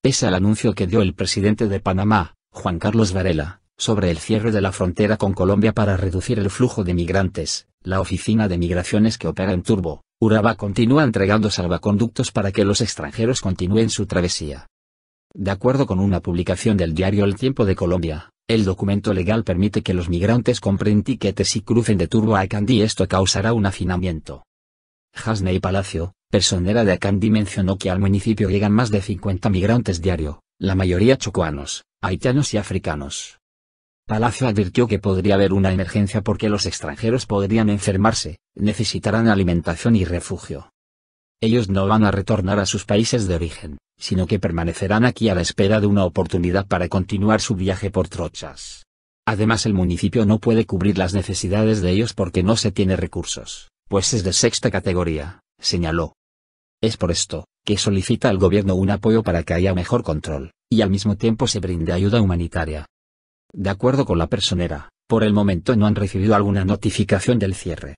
pese al anuncio que dio el presidente de Panamá, Juan Carlos Varela, sobre el cierre de la frontera con Colombia para reducir el flujo de migrantes, la Oficina de Migraciones que opera en Turbo, Uraba continúa entregando salvaconductos para que los extranjeros continúen su travesía. De acuerdo con una publicación del diario El Tiempo de Colombia, el documento legal permite que los migrantes compren tiquetes y crucen de Turbo a y esto causará un hacinamiento. Hasney Palacio, personera de Acandi mencionó que al municipio llegan más de 50 migrantes diario, la mayoría chocuanos, haitianos y africanos. Palacio advirtió que podría haber una emergencia porque los extranjeros podrían enfermarse, necesitarán alimentación y refugio. Ellos no van a retornar a sus países de origen, sino que permanecerán aquí a la espera de una oportunidad para continuar su viaje por trochas. Además el municipio no puede cubrir las necesidades de ellos porque no se tiene recursos, pues es de sexta categoría, señaló. Es por esto, que solicita al gobierno un apoyo para que haya mejor control, y al mismo tiempo se brinde ayuda humanitaria. De acuerdo con la personera, por el momento no han recibido alguna notificación del cierre,